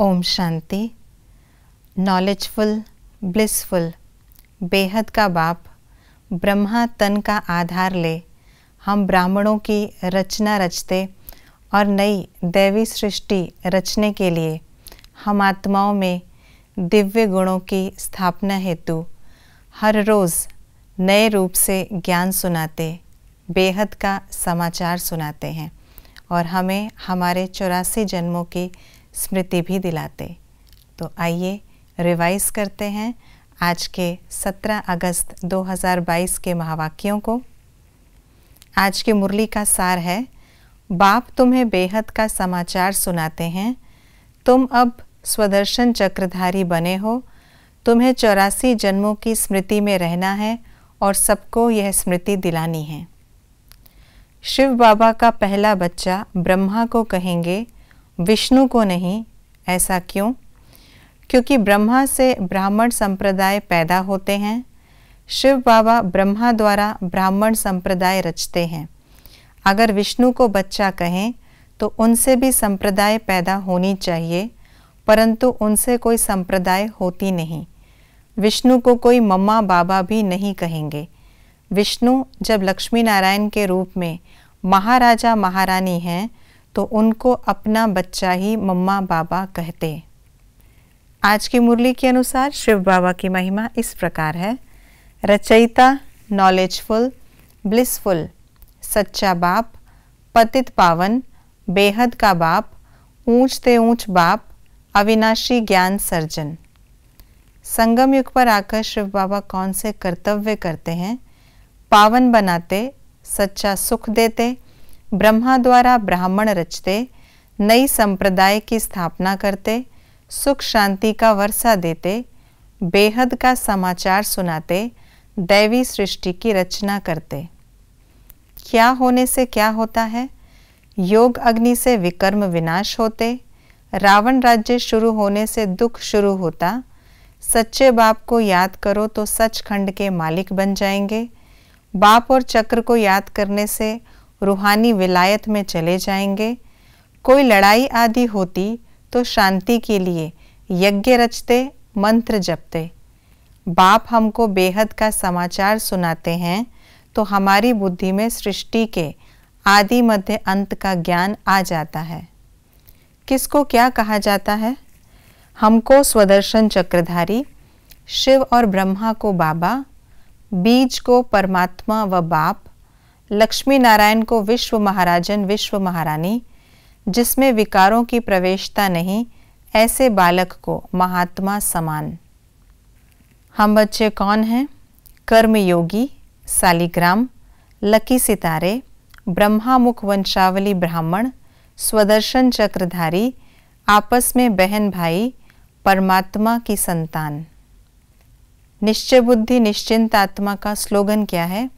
ओम शांति knowledgeful blissful बेहद का बाप ब्रह्मा तन का आधार ले हम ब्राह्मणों की रचना रचते और नई दैवी सृष्टि रचने के लिए हम आत्माओं में दिव्य गुणों की स्थापना हेतु हर रोज़ नए रूप से ज्ञान सुनाते बेहद का समाचार सुनाते हैं और हमें हमारे चौरासी जन्मों की स्मृति भी दिलाते तो आइए रिवाइज करते हैं आज के 17 अगस्त 2022 के महावाक्यों को आज की मुरली का सार है बाप तुम्हें बेहद का समाचार सुनाते हैं तुम अब स्वदर्शन चक्रधारी बने हो तुम्हें चौरासी जन्मों की स्मृति में रहना है और सबको यह स्मृति दिलानी है शिव बाबा का पहला बच्चा ब्रह्मा को कहेंगे विष्णु को नहीं ऐसा क्यों क्योंकि ब्रह्मा से ब्राह्मण संप्रदाय पैदा होते हैं शिव बाबा ब्रह्मा द्वारा ब्राह्मण संप्रदाय रचते हैं अगर विष्णु को बच्चा कहें तो उनसे भी संप्रदाय पैदा होनी चाहिए परंतु उनसे कोई संप्रदाय होती नहीं विष्णु को कोई मम्मा बाबा भी नहीं कहेंगे विष्णु जब लक्ष्मी नारायण के रूप में महाराजा महारानी हैं तो उनको अपना बच्चा ही मम्मा बाबा कहते आज की मुरली के अनुसार शिव बाबा की महिमा इस प्रकार है रचयिता नॉलेजफुल ब्लिसफुल सच्चा बाप पतित पावन बेहद का बाप ऊंच ते ऊंच बाप अविनाशी ज्ञान सर्जन संगम युग पर आकर शिव बाबा कौन से कर्तव्य करते हैं पावन बनाते सच्चा सुख देते ब्रह्मा द्वारा ब्राह्मण रचते नई संप्रदाय की स्थापना करते सुख शांति का वर्षा देते बेहद का समाचार सुनाते दैवी सृष्टि की रचना करते क्या होने से क्या होता है योग अग्नि से विकर्म विनाश होते रावण राज्य शुरू होने से दुख शुरू होता सच्चे बाप को याद करो तो सचखंड के मालिक बन जाएंगे बाप और चक्र को याद करने से रूहानी विलायत में चले जाएंगे कोई लड़ाई आदि होती तो शांति के लिए यज्ञ रचते मंत्र जपते बाप हमको बेहद का समाचार सुनाते हैं तो हमारी बुद्धि में सृष्टि के आदि मध्य अंत का ज्ञान आ जाता है किसको क्या कहा जाता है हमको स्वदर्शन चक्रधारी शिव और ब्रह्मा को बाबा बीज को परमात्मा व बाप लक्ष्मी नारायण को विश्व महाराजन विश्व महारानी जिसमें विकारों की प्रवेशता नहीं ऐसे बालक को महात्मा समान हम बच्चे कौन हैं कर्मयोगी सालिग्राम लकी सितारे ब्रह्मामुख वंशावली ब्राह्मण स्वदर्शन चक्रधारी आपस में बहन भाई परमात्मा की संतान निश्चय बुद्धि निश्चिंत आत्मा का स्लोगन क्या है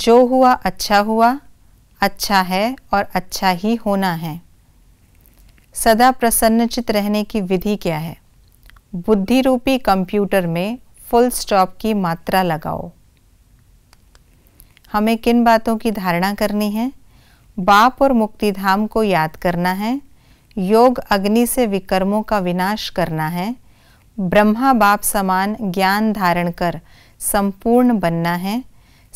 जो हुआ अच्छा हुआ अच्छा है और अच्छा ही होना है सदा प्रसन्नचित रहने की विधि क्या है बुद्धि रूपी कंप्यूटर में फुल स्टॉप की मात्रा लगाओ हमें किन बातों की धारणा करनी है बाप और मुक्तिधाम को याद करना है योग अग्नि से विकर्मों का विनाश करना है ब्रह्मा बाप समान ज्ञान धारण कर संपूर्ण बनना है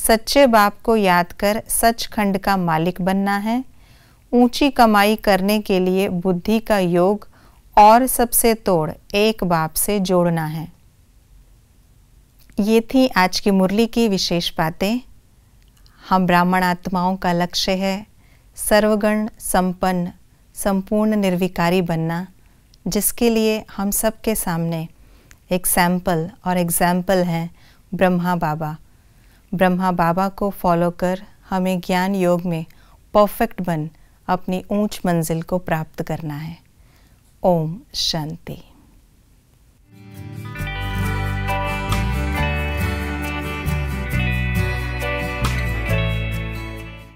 सच्चे बाप को याद कर सच खंड का मालिक बनना है ऊंची कमाई करने के लिए बुद्धि का योग और सबसे तोड़ एक बाप से जोड़ना है ये थी आज की मुरली की विशेष बातें हम ब्राह्मण आत्माओं का लक्ष्य है सर्वगण संपन्न संपूर्ण निर्विकारी बनना जिसके लिए हम सबके सामने एक सैम्पल और एग्जाम्पल हैं ब्रह्मा बाबा ब्रह्मा बाबा को फॉलो कर हमें ज्ञान योग में परफेक्ट बन अपनी ऊंच मंजिल को प्राप्त करना है ओम शांति